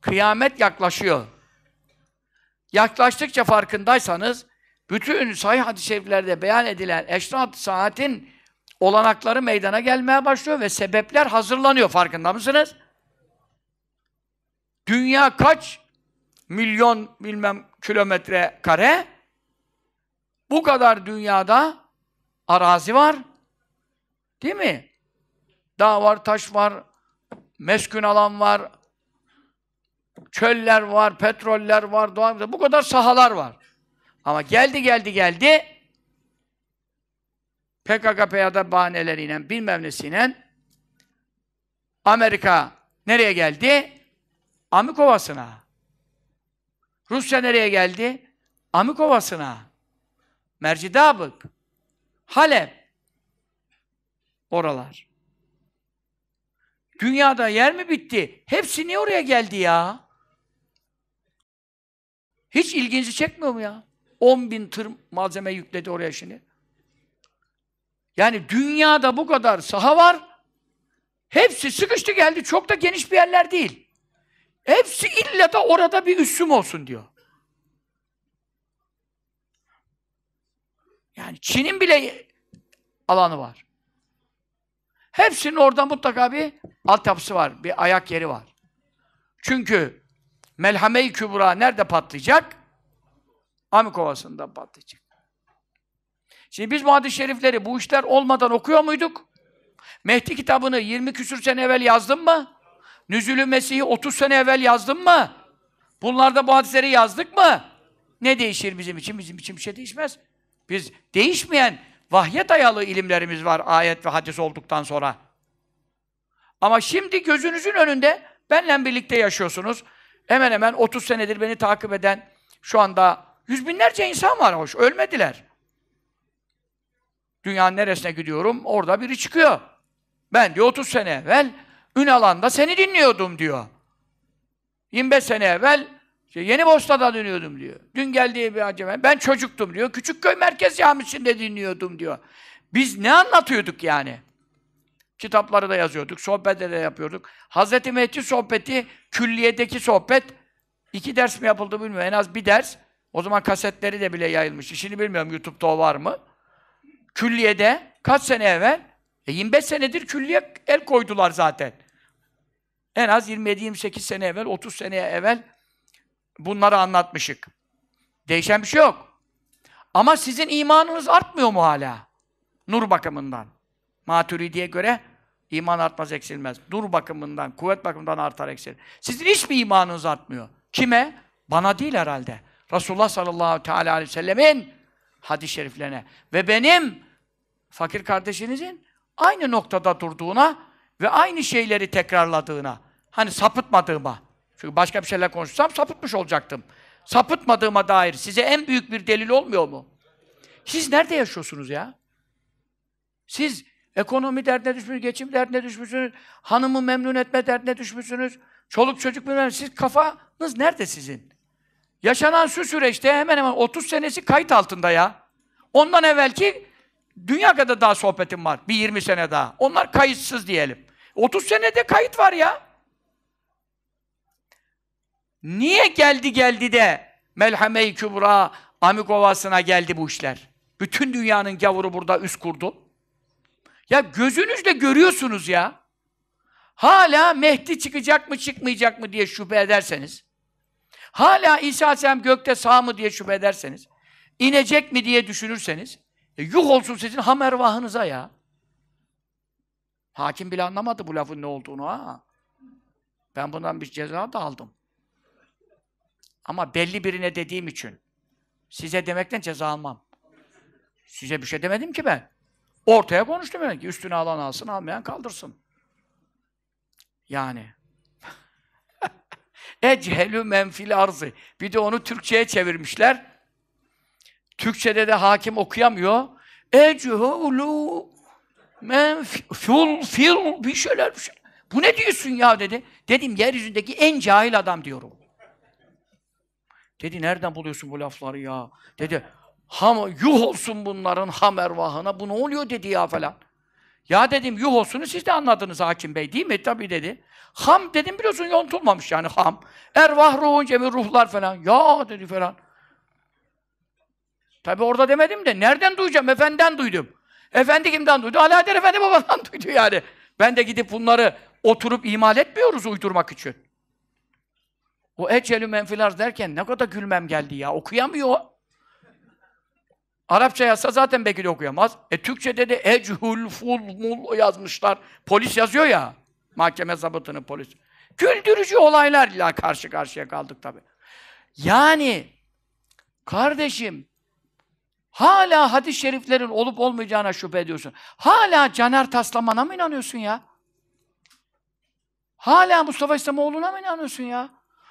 Kıyamet yaklaşıyor. Yaklaştıkça farkındaysanız bütün sahih hadis şeriflerde beyan edilen eşrat saatin olanakları meydana gelmeye başlıyor ve sebepler hazırlanıyor. Farkında mısınız? Dünya kaç milyon bilmem kilometre kare? Bu kadar dünyada arazi var. Değil mi? Dağ var, taş var, meskun alan var, çöller var, petroller var, doğal bu kadar sahalar var. Ama geldi geldi geldi PKK PYD bahaneleriyle bilmem nesiyle Amerika nereye geldi? Amikovasına. Rusya nereye geldi? Amikovasına. Mercidabık. Halep. Oralar. Dünyada yer mi bitti? Hepsi niye oraya geldi ya? Hiç ilginizi çekmiyor mu ya? 10 bin tır malzeme yükledi oraya şimdi. Yani dünyada bu kadar saha var. Hepsi sıkıştı geldi. Çok da geniş bir yerler değil. Hepsi illa da orada bir üssüm olsun diyor. Yani Çin'in bile alanı var. Hepsinin orada mutlaka bir altyapısı var, bir ayak yeri var. Çünkü Melhame-i Kübra nerede patlayacak? Amik Ovası'nda patlayacak. Şimdi biz bu şerifleri bu işler olmadan okuyor muyduk? Mehdi kitabını 20 küsür sene evvel yazdım mı? Nüzülü Mesih'i 30 sene evvel yazdım mı? Bunlarda bu hadisleri yazdık mı? Ne değişir bizim için? Bizim için bir şey değişmez. Biz değişmeyen vahye dayalı ilimlerimiz var ayet ve hadis olduktan sonra. Ama şimdi gözünüzün önünde benle birlikte yaşıyorsunuz hemen hemen 30 senedir beni takip eden şu anda yüz binlerce insan var hoş. Ölmediler. Dünyanın neresine gidiyorum? Orada biri çıkıyor. Ben diyor 30 sene evvel Ünalan'da seni dinliyordum diyor. 25 sene evvel işte Yeni Bosta'da dönüyordum diyor. Dün geldiği bir acaba ben çocuktum diyor. Küçükköy Merkez Camisi'nde dinliyordum diyor. Biz ne anlatıyorduk yani? Kitapları da yazıyorduk, sohbetleri de yapıyorduk. Hazreti Mehdi sohbeti, külliyedeki sohbet iki ders mi yapıldı bilmiyorum. En az bir ders. O zaman kasetleri de bile yayılmıştı. Şimdi bilmiyorum YouTube'da o var mı? Külliyede kaç sene evvel? E 25 senedir külliye el koydular zaten. En az 27-28 sene evvel, 30 sene evvel bunları anlatmışık. Değişen bir şey yok. Ama sizin imanınız artmıyor mu hala? Nur bakımından. Maturidi'ye göre İman artmaz eksilmez. Dur bakımından, kuvvet bakımından artar eksilir. Sizin hiç mi imanınız artmıyor? Kime? Bana değil herhalde. Resulullah sallallahu teala aleyhi ve sellemin hadis-i şeriflerine ve benim fakir kardeşinizin aynı noktada durduğuna ve aynı şeyleri tekrarladığına hani sapıtmadığıma çünkü başka bir şeyler konuşsam sapıtmış olacaktım. Sapıtmadığıma dair size en büyük bir delil olmuyor mu? Siz nerede yaşıyorsunuz ya? Siz Ekonomi derdine düşmüşsünüz, geçim derdine düşmüşsünüz, hanımı memnun etme derdine düşmüşsünüz, çoluk çocuk bilmem siz kafanız nerede sizin? Yaşanan şu süreçte hemen hemen 30 senesi kayıt altında ya. Ondan evvelki dünya kadar daha sohbetim var. Bir 20 sene daha. Onlar kayıtsız diyelim. 30 senede kayıt var ya. Niye geldi geldi de Melhame-i Kübra, Amik geldi bu işler? Bütün dünyanın gavuru burada üst kurdu. Ya gözünüzle görüyorsunuz ya. Hala Mehdi çıkacak mı çıkmayacak mı diye şüphe ederseniz, hala İsa Aleyhisselam gökte sağ mı diye şüphe ederseniz, inecek mi diye düşünürseniz, e, yuh olsun sizin hamervahınıza ya. Hakim bile anlamadı bu lafın ne olduğunu ha. Ben bundan bir ceza da aldım. Ama belli birine dediğim için size demekten ceza almam. Size bir şey demedim ki ben. Ortaya konuştu yani ki üstüne alan alsın, almayan kaldırsın. Yani. Echelü menfil arzı. Bir de onu Türkçe'ye çevirmişler. Türkçe'de de hakim okuyamıyor. Echelü menfil fil bir şeyler bir şeyler. Bu ne diyorsun ya dedi. Dedim yeryüzündeki en cahil adam diyorum. Dedi nereden buluyorsun bu lafları ya? Dedi Ham, yuh olsun bunların ham ervahına. Bu ne oluyor dedi ya falan. Ya dedim yuh olsunu siz de anladınız hakim bey değil mi? Tabii dedi. Ham dedim biliyorsun yontulmamış yani ham. Ervah ruhun cemi ruhlar falan. Ya dedi falan. Tabii orada demedim de nereden duyacağım? Efendiden duydum. Efendi kimden duydu? Alaeddin Efendi babadan duydu yani. Ben de gidip bunları oturup imal etmiyoruz uydurmak için. O ecelü menfilar derken ne kadar gülmem geldi ya. Okuyamıyor. Arapça yazsa zaten belki de okuyamaz. E Türkçe'de de echul, ful, mul yazmışlar. Polis yazıyor ya. Mahkeme zabıtını polis. Güldürücü olaylarla karşı karşıya kaldık tabi. Yani kardeşim hala hadis-i şeriflerin olup olmayacağına şüphe ediyorsun. Hala Caner Taslaman'a mı inanıyorsun ya? Hala Mustafa İslamoğlu'na mı inanıyorsun ya?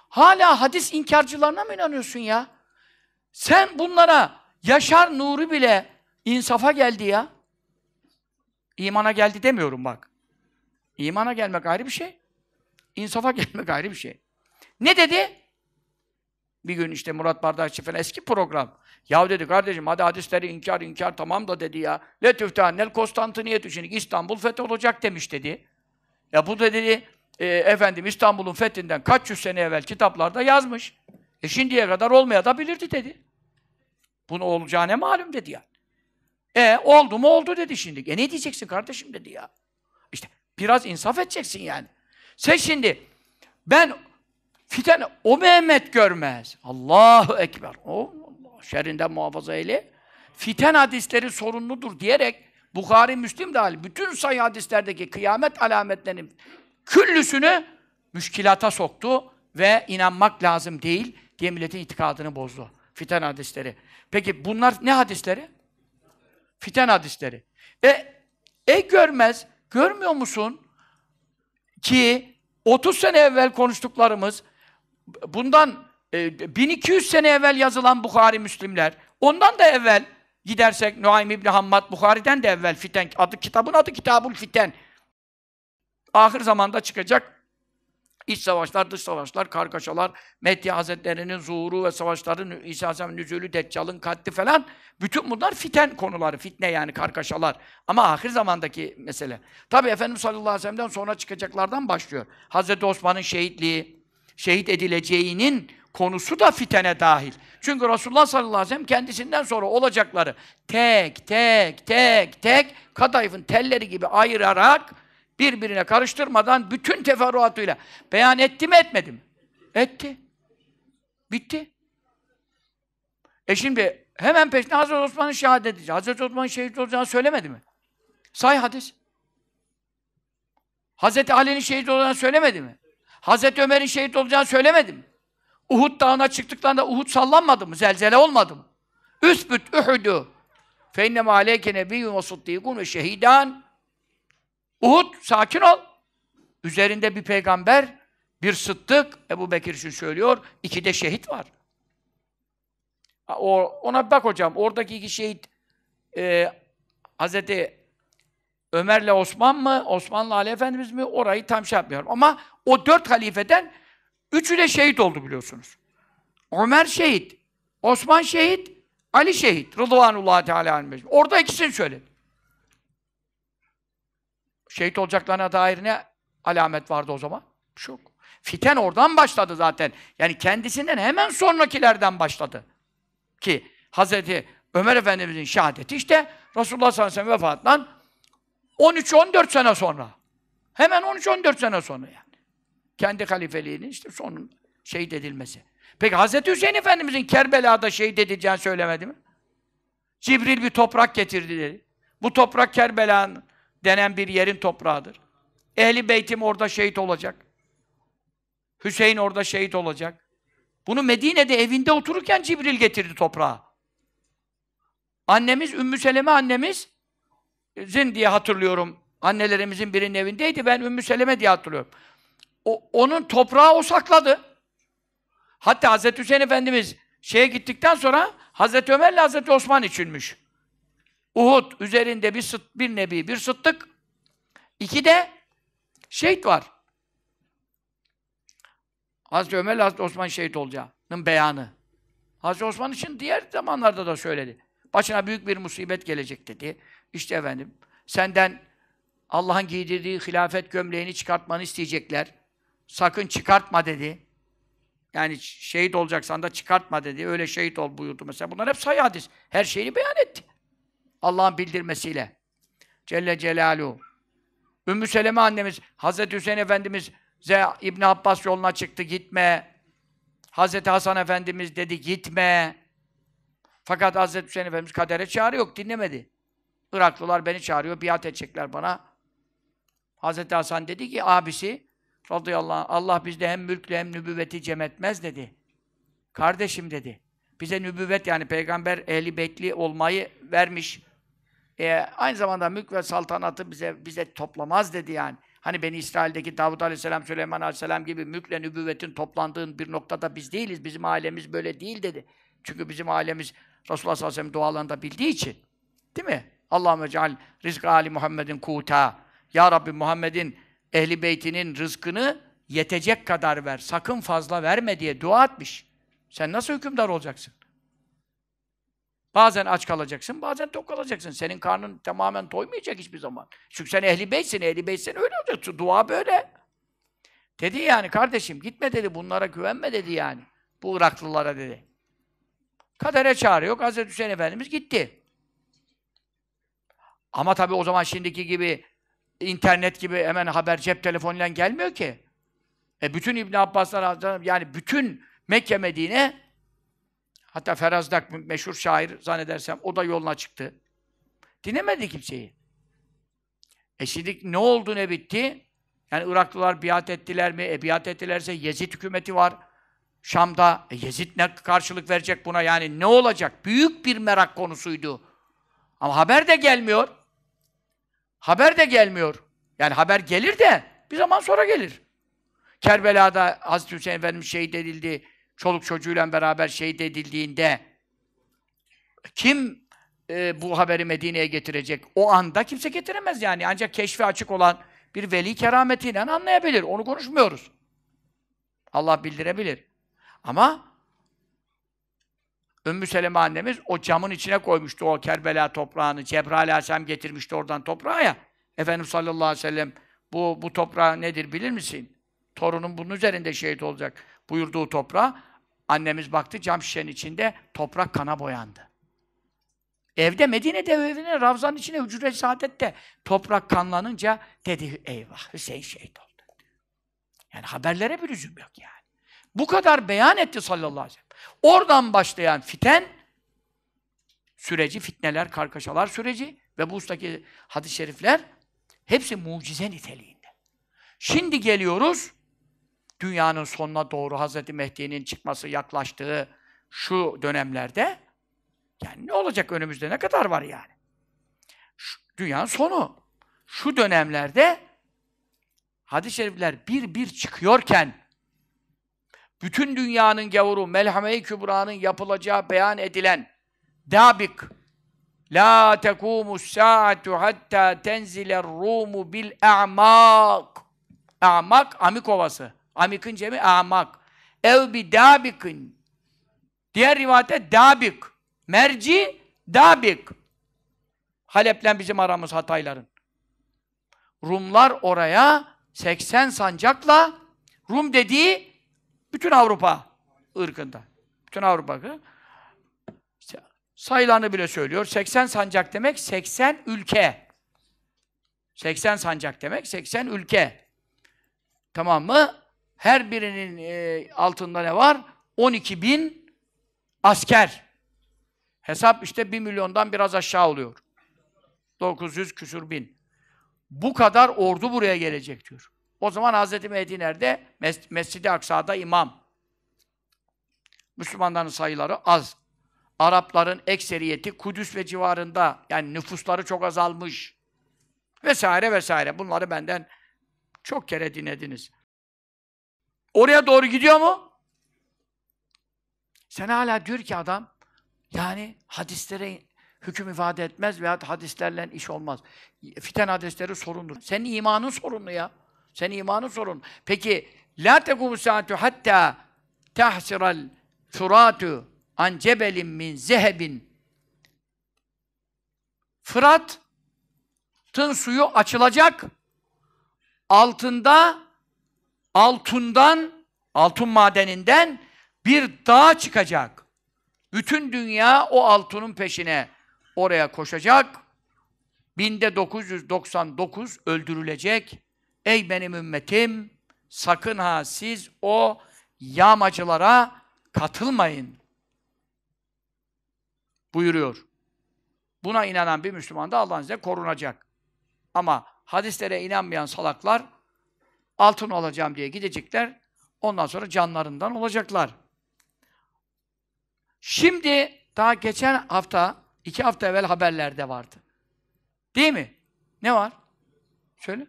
Hala hadis inkarcılarına mı inanıyorsun ya? Sen bunlara Yaşar Nuri bile insafa geldi ya. İmana geldi demiyorum bak. İmana gelmek ayrı bir şey. İnsafa gelmek ayrı bir şey. Ne dedi? Bir gün işte Murat Bardakçı falan eski program. Ya dedi kardeşim hadi hadisleri inkar inkar tamam da dedi ya. Le tüftahannel Konstantiniyet için İstanbul olacak demiş dedi. Ya bu da dedi e, efendim İstanbul'un fethinden kaç yüz sene evvel kitaplarda yazmış. E şimdiye kadar olmaya da bilirdi dedi. Bunu olacağı malum dedi ya. E oldu mu oldu dedi şimdi. E ne diyeceksin kardeşim dedi ya. İşte biraz insaf edeceksin yani. Sen şimdi ben fiten o Mehmet görmez. Allahu Ekber. O oh, Allah, şerrinden muhafaza eyle. Fiten hadisleri sorunludur diyerek Bukhari, Müslim dahil bütün sayı hadislerdeki kıyamet alametlerinin küllüsünü müşkilata soktu ve inanmak lazım değil diye milletin itikadını bozdu. Fiten hadisleri. Peki bunlar ne hadisleri? Fiten hadisleri. E, e görmez, görmüyor musun ki 30 sene evvel konuştuklarımız bundan e, 1200 sene evvel yazılan Bukhari Müslimler, ondan da evvel gidersek Nuaym İbni Hammad Bukhari'den de evvel fiten, adı kitabın adı Kitabul Fiten. Ahir zamanda çıkacak İç savaşlar, dış savaşlar, kargaşalar, Mehdi Hazretlerinin zuhuru ve savaşların, İsa Aleyhisselam'ın nüzülü, Deccal'ın katli falan. Bütün bunlar fiten konuları, fitne yani kargaşalar. Ama ahir zamandaki mesele. Tabi Efendimiz sallallahu aleyhi ve sellem'den sonra çıkacaklardan başlıyor. Hazreti Osman'ın şehitliği, şehit edileceğinin konusu da fitene dahil. Çünkü Resulullah sallallahu aleyhi ve sellem kendisinden sonra olacakları tek tek tek tek kadayıfın telleri gibi ayırarak birbirine karıştırmadan bütün teferruatıyla beyan etti mi etmedi mi? Etti. Bitti. E şimdi hemen peşine Hazreti Osman'ın şehadeti. Hazreti Osman'ın şehit olacağını söylemedi mi? Say hadis. Hazreti Ali'nin şehit olacağını söylemedi mi? Hazreti Ömer'in şehit olacağını söylemedi mi? Uhud dağına çıktıklarında Uhud sallanmadı mı? Zelzele olmadı mı? Üsbüt Uhud'u fe innem aleyke nebiyyun ve sıddîkun ve şehidan Uhud, sakin ol. Üzerinde bir peygamber, bir sıddık, Ebu Bekir için söylüyor, iki de şehit var. O, ona bak hocam, oradaki iki şehit e, Hazreti Ömer'le Osman mı, Osman'la Ali Efendimiz mi orayı tam şey yapmıyorum. Ama o dört halifeden üçü de şehit oldu biliyorsunuz. Ömer şehit, Osman şehit, Ali şehit. Rıdvanullah Teala Orada ikisini söyledi şehit olacaklarına dair ne alamet vardı o zaman? Çok. Fiten oradan başladı zaten. Yani kendisinden hemen sonrakilerden başladı. Ki Hazreti Ömer Efendimizin şehadeti işte Resulullah sallallahu aleyhi ve sellem vefatından 13-14 sene sonra. Hemen 13-14 sene sonra yani. Kendi halifeliğinin işte sonun şehit edilmesi. Peki Hazreti Hüseyin Efendimizin Kerbela'da şehit edileceğini söylemedi mi? Cibril bir toprak getirdi dedi. Bu toprak Kerbela'nın denen bir yerin toprağıdır. Ehli beytim orada şehit olacak. Hüseyin orada şehit olacak. Bunu Medine'de evinde otururken Cibril getirdi toprağa. Annemiz Ümmü Seleme annemiz e, zin diye hatırlıyorum. Annelerimizin birinin evindeydi. Ben Ümmü Seleme diye hatırlıyorum. O, onun toprağı o sakladı. Hatta Hazreti Hüseyin Efendimiz şeye gittikten sonra Hazreti Ömer'le Hazreti Osman içinmiş. Uhud üzerinde bir sıt, bir nebi, bir sıttık. İki de şehit var. Hazreti Ömer Hazreti Osman şehit olacağının beyanı. Hazreti Osman için diğer zamanlarda da söyledi. Başına büyük bir musibet gelecek dedi. İşte efendim senden Allah'ın giydirdiği hilafet gömleğini çıkartmanı isteyecekler. Sakın çıkartma dedi. Yani şehit olacaksan da çıkartma dedi. Öyle şehit ol buyurdu mesela. Bunlar hep sayı hadis. Her şeyi beyan etti. Allah'ın bildirmesiyle. Celle Celaluhu. Ümmü Seleme annemiz, Hazreti Hüseyin Efendimiz Z. İbn Abbas yoluna çıktı gitme. Hazreti Hasan Efendimiz dedi gitme. Fakat Hazreti Hüseyin Efendimiz kadere çağrı yok dinlemedi. Iraklılar beni çağırıyor, biat edecekler bana. Hazreti Hasan dedi ki abisi radıyallahu anh, Allah bizde hem mülkle hem nübüvveti cem etmez dedi. Kardeşim dedi. Bize nübüvvet yani peygamber ehli bekli olmayı vermiş. E, aynı zamanda mülk ve saltanatı bize bize toplamaz dedi yani. Hani Beni İsrail'deki Davud Aleyhisselam, Süleyman Aleyhisselam gibi mülkle nübüvvetin toplandığı bir noktada biz değiliz. Bizim ailemiz böyle değil dedi. Çünkü bizim ailemiz Resulullah sallallahu aleyhi ve sellem dualarında bildiği için. Değil mi? Allahümme ceal rizkı Ali Muhammed'in kuta. Ya Rabbi Muhammed'in ehli beytinin rızkını yetecek kadar ver. Sakın fazla verme diye dua etmiş. Sen nasıl hükümdar olacaksın? Bazen aç kalacaksın, bazen tok kalacaksın. Senin karnın tamamen doymayacak hiçbir zaman. Çünkü sen ehli beytsin, ehli beytsin öyle olacaksın. Dua böyle. Dedi yani kardeşim gitme dedi, bunlara güvenme dedi yani. Bu Iraklılara dedi. Kadere çağırıyor. Hazreti Hüseyin Efendimiz gitti. Ama tabii o zaman şimdiki gibi internet gibi hemen haber cep telefonuyla gelmiyor ki. E bütün İbn Abbas'lar yani bütün Mekke Medine Hatta Ferazdak meşhur şair zannedersem o da yoluna çıktı. Dinemedi kimseyi. E şimdi ne oldu ne bitti? Yani Iraklılar biat ettiler mi? E biat ettilerse Yezid hükümeti var. Şam'da e, Yezid ne karşılık verecek buna yani ne olacak? Büyük bir merak konusuydu. Ama haber de gelmiyor. Haber de gelmiyor. Yani haber gelir de bir zaman sonra gelir. Kerbela'da Hazreti Hüseyin Efendimiz şehit edildi çoluk çocuğuyla beraber şehit edildiğinde kim e, bu haberi Medine'ye getirecek? O anda kimse getiremez yani. Ancak keşfi açık olan bir veli kerametiyle anlayabilir. Onu konuşmuyoruz. Allah bildirebilir. Ama Ümmü Seleme annemiz o camın içine koymuştu o Kerbela toprağını. Cebrail Aleyhisselam getirmişti oradan toprağa ya. Efendimiz sallallahu aleyhi ve sellem bu, bu toprağı nedir bilir misin? Torunun bunun üzerinde şehit olacak buyurduğu toprağı. Annemiz baktı cam şişenin içinde toprak kana boyandı. Evde Medine'de evine Ravza'nın içine hücre saadette toprak kanlanınca dedi eyvah Hüseyin şehit oldu. Yani haberlere bir üzüm yok yani. Bu kadar beyan etti sallallahu aleyhi ve sellem. Oradan başlayan fiten süreci, fitneler, kargaşalar süreci ve bu ustaki hadis-i şerifler hepsi mucize niteliğinde. Şimdi geliyoruz dünyanın sonuna doğru Hz. Mehdi'nin çıkması yaklaştığı şu dönemlerde yani ne olacak önümüzde ne kadar var yani? Şu, dünyanın sonu. Şu dönemlerde hadis-i şerifler bir bir çıkıyorken bütün dünyanın gavuru Melhame-i Kübra'nın yapılacağı beyan edilen Dabik La tekumu saatu hatta tenzile rumu bil a'mak. A'mak amik ovası. Amikın cemi amak. Ev bi dabikin. Diğer rivayette dabik. Merci dabik. Halep'le bizim aramız Hatayların. Rumlar oraya 80 sancakla Rum dediği bütün Avrupa ırkında. Bütün Avrupa işte sayılarını bile söylüyor. 80 sancak demek 80 ülke. 80 sancak demek 80 ülke. Tamam mı? Her birinin e, altında ne var? 12 bin asker. Hesap işte 1 milyondan biraz aşağı oluyor. 900 küsür bin. Bu kadar ordu buraya gelecek diyor. O zaman Hz. Mehdi nerede? Mes- Mescid-i Aksa'da imam. Müslümanların sayıları az. Arapların ekseriyeti Kudüs ve civarında. Yani nüfusları çok azalmış. Vesaire vesaire. Bunları benden çok kere dinlediniz. Oraya doğru gidiyor mu? Sen hala diyor ki adam, yani hadislere hüküm ifade etmez veya hadislerle iş olmaz. Fiten hadisleri sorundur. Senin imanın sorunlu ya. Senin imanın sorun. Peki la tekumu saatu hatta tahsiral furatu an cebelin min zehebin Fırat'ın suyu açılacak. Altında altından, altın madeninden bir dağ çıkacak. Bütün dünya o altının peşine oraya koşacak. Binde 1999 öldürülecek. Ey benim ümmetim, sakın ha siz o yağmacılara katılmayın. Buyuruyor. Buna inanan bir Müslüman da Allah'ın korunacak. Ama hadislere inanmayan salaklar altın alacağım diye gidecekler. Ondan sonra canlarından olacaklar. Şimdi daha geçen hafta, iki hafta evvel haberlerde vardı. Değil mi? Ne var? Şöyle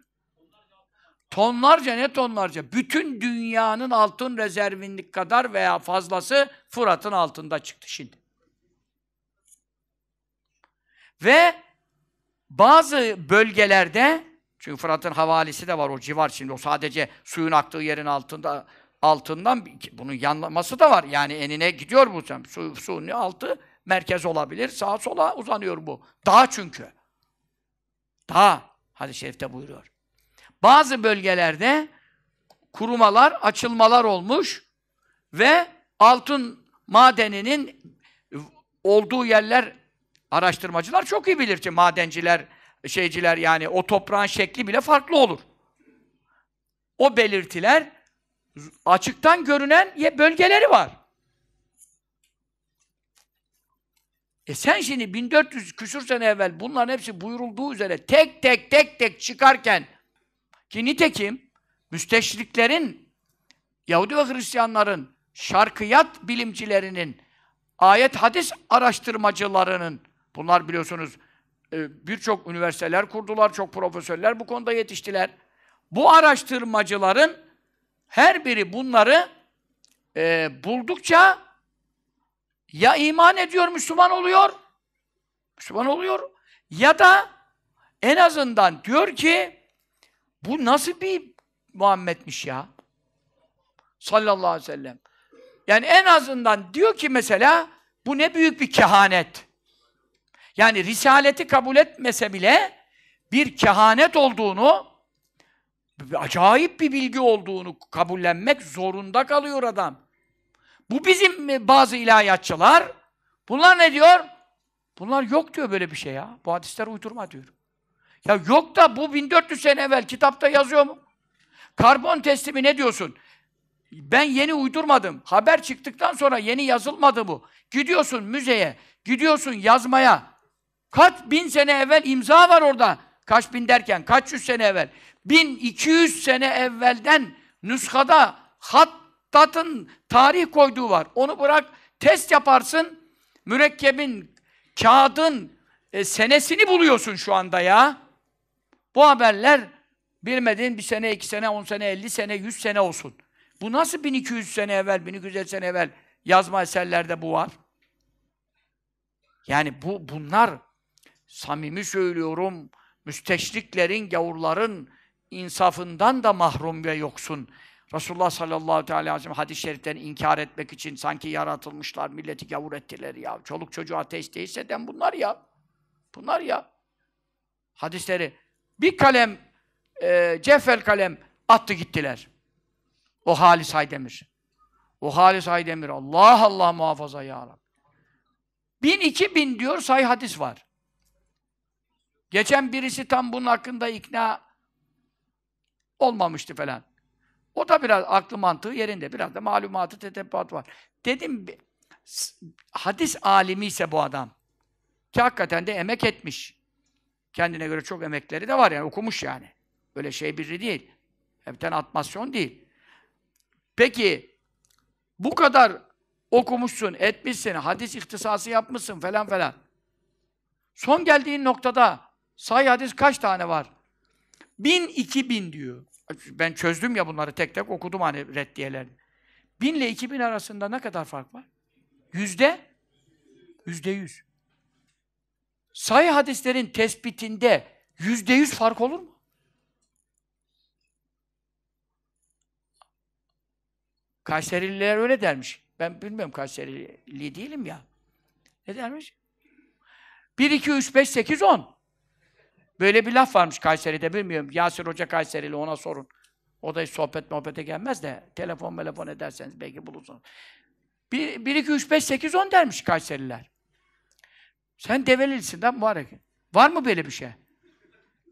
Tonlarca ne tonlarca? Bütün dünyanın altın rezervinlik kadar veya fazlası Fırat'ın altında çıktı şimdi. Ve bazı bölgelerde çünkü Fırat'ın havalisi de var o civar şimdi. O sadece suyun aktığı yerin altında altından bunun yanması da var. Yani enine gidiyor bu sen. Su, suyun altı merkez olabilir. Sağa sola uzanıyor bu. Dağ çünkü. Dağ. Hadis-i şerifte buyuruyor. Bazı bölgelerde kurumalar, açılmalar olmuş ve altın madeninin olduğu yerler araştırmacılar çok iyi bilir ki madenciler şeyciler yani o toprağın şekli bile farklı olur. O belirtiler açıktan görünen bölgeleri var. E sen şimdi 1400 küsür sene evvel bunların hepsi buyurulduğu üzere tek tek tek tek çıkarken ki nitekim müsteşriklerin Yahudi ve Hristiyanların şarkıyat bilimcilerinin ayet hadis araştırmacılarının bunlar biliyorsunuz e, birçok üniversiteler kurdular, çok profesörler bu konuda yetiştiler. Bu araştırmacıların her biri bunları e, buldukça ya iman ediyor, Müslüman oluyor, Müslüman oluyor ya da en azından diyor ki bu nasıl bir Muhammed'miş ya? Sallallahu aleyhi ve sellem. Yani en azından diyor ki mesela bu ne büyük bir kehanet. Yani risaleti kabul etmese bile bir kehanet olduğunu, acayip bir bilgi olduğunu kabullenmek zorunda kalıyor adam. Bu bizim e, bazı ilahiyatçılar. Bunlar ne diyor? Bunlar yok diyor böyle bir şey ya. Bu hadisler uydurma diyor. Ya yok da bu 1400 sene evvel kitapta yazıyor mu? Karbon teslimi ne diyorsun? Ben yeni uydurmadım. Haber çıktıktan sonra yeni yazılmadı bu. Gidiyorsun müzeye, gidiyorsun yazmaya. Kaç bin sene evvel imza var orada. Kaç bin derken kaç yüz sene evvel. bin iki yüz sene evvelden nüskada hattatın tarih koyduğu var. Onu bırak test yaparsın. Mürekkebin, kağıdın e, senesini buluyorsun şu anda ya. Bu haberler bilmediğin bir sene, iki sene, on sene, elli sene, yüz sene olsun. Bu nasıl 1200 sene evvel, 1200 sene evvel yazma eserlerde bu var? Yani bu bunlar samimi söylüyorum, müsteşriklerin, gavurların insafından da mahrum ve yoksun. Resulullah sallallahu aleyhi ve sellem hadis-i şeriften inkar etmek için sanki yaratılmışlar, milleti gavur ettiler ya. Çoluk çocuğu ateist değilse den bunlar ya. Bunlar ya. Hadisleri bir kalem, e, ceffel kalem attı gittiler. O Halis Aydemir. O Halis Aydemir. Allah Allah muhafaza ya Rabbi. Bin iki bin diyor say hadis var. Geçen birisi tam bunun hakkında ikna olmamıştı falan. O da biraz aklı mantığı yerinde. Biraz da malumatı, tetebbuat var. Dedim, hadis alimi ise bu adam. Ki hakikaten de emek etmiş. Kendine göre çok emekleri de var yani, okumuş yani. Öyle şey biri değil. Hepten atmasyon değil. Peki, bu kadar okumuşsun, etmişsin, hadis ihtisası yapmışsın falan falan. Son geldiğin noktada Sahih hadis kaç tane var? Bin, iki bin diyor. Ben çözdüm ya bunları tek tek okudum hani reddiyelerini. Bin ile iki bin arasında ne kadar fark var? Yüzde? Yüzde yüz. Sahih hadislerin tespitinde yüzde yüz fark olur mu? Kayserililer öyle dermiş. Ben bilmiyorum Kayserili değilim ya. Ne dermiş? 1, 2, 3, 5, 8, 10. Böyle bir laf varmış Kayseri'de bilmiyorum. Yasir Hoca Kayserili ona sorun. O da hiç sohbet muhabbete gelmez de telefon telefon ederseniz belki bulursunuz. 1, 1 2, 3, 5, 8, 10 dermiş Kayseriler. Sen develilsin, lan mübarek. Var mı böyle bir şey?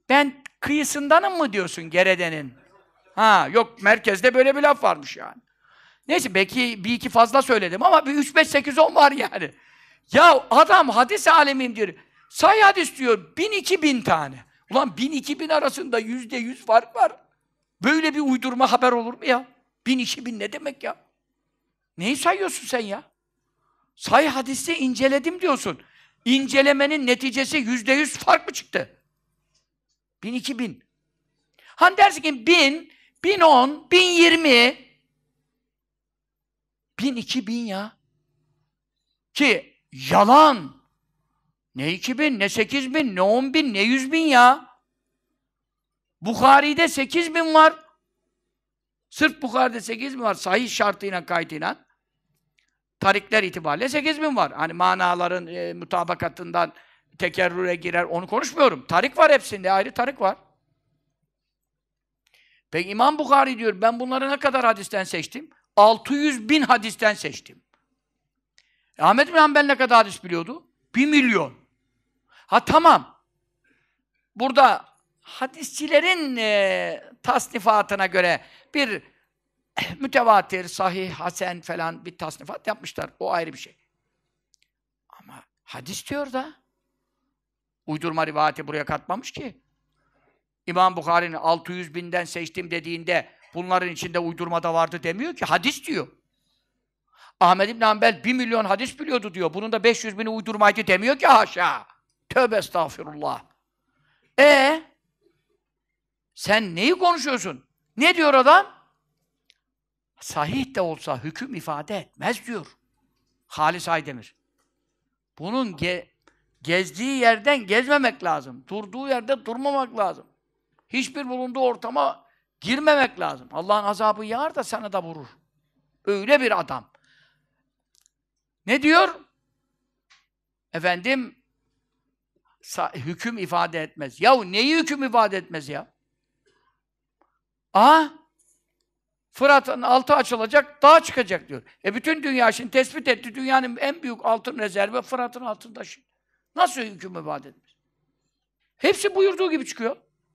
Ben kıyısındanım mı diyorsun Gerede'nin? Ha yok merkezde böyle bir laf varmış yani. Neyse belki bir iki fazla söyledim ama bir 3, 5, 8, 10 var yani. Ya adam hadis alemiyim diyor. Say hadis diyor, bin iki bin tane. Ulan bin iki bin arasında yüzde yüz fark var. Böyle bir uydurma haber olur mu ya? Bin iki bin ne demek ya? Neyi sayıyorsun sen ya? Say hadisi inceledim diyorsun. İncelemenin neticesi yüzde yüz fark mı çıktı? Bin iki bin. Hani dersin ki bin, bin on, bin yirmi. Bin iki bin ya. Ki yalan ne iki bin, ne sekiz bin, ne on bin, ne yüz bin ya. Bukhari'de sekiz bin var. Sırf Bukhari'de sekiz bin var. Sahih şartıyla kaydıyla. Tarikler itibariyle sekiz bin var. Hani manaların e, mutabakatından tekerrüre girer. Onu konuşmuyorum. Tarik var hepsinde. Ayrı tarik var. Peki İmam Bukhari diyor ben bunları ne kadar hadisten seçtim? 600 bin hadisten seçtim. E, Ahmet bin Hanbel ne kadar hadis biliyordu? 1 milyon. Ha tamam. Burada hadisçilerin e, tasnifatına göre bir mütevatir, sahih, hasen falan bir tasnifat yapmışlar. O ayrı bir şey. Ama hadis diyor da uydurma rivayeti buraya katmamış ki. İmam Bukhari'nin 600 binden seçtim dediğinde bunların içinde uydurma da vardı demiyor ki. Hadis diyor. Ahmed İbn Hanbel 1 milyon hadis biliyordu diyor. Bunun da 500 bini uydurmaydı demiyor ki haşa. Tövbe estağfirullah. E sen neyi konuşuyorsun? Ne diyor adam? Sahih de olsa hüküm ifade etmez diyor. Halis Aydemir. Bunun ge gezdiği yerden gezmemek lazım. Durduğu yerde durmamak lazım. Hiçbir bulunduğu ortama girmemek lazım. Allah'ın azabı yağar da sana da vurur. Öyle bir adam. Ne diyor? Efendim hüküm ifade etmez. Ya neyi hüküm ifade etmez ya? Aha! Fırat'ın altı açılacak, dağ çıkacak diyor. E bütün dünya şimdi tespit etti, dünyanın en büyük altın rezervi Fırat'ın altında şimdi. Nasıl hüküm ifade etmez? Hepsi buyurduğu gibi çıkıyor.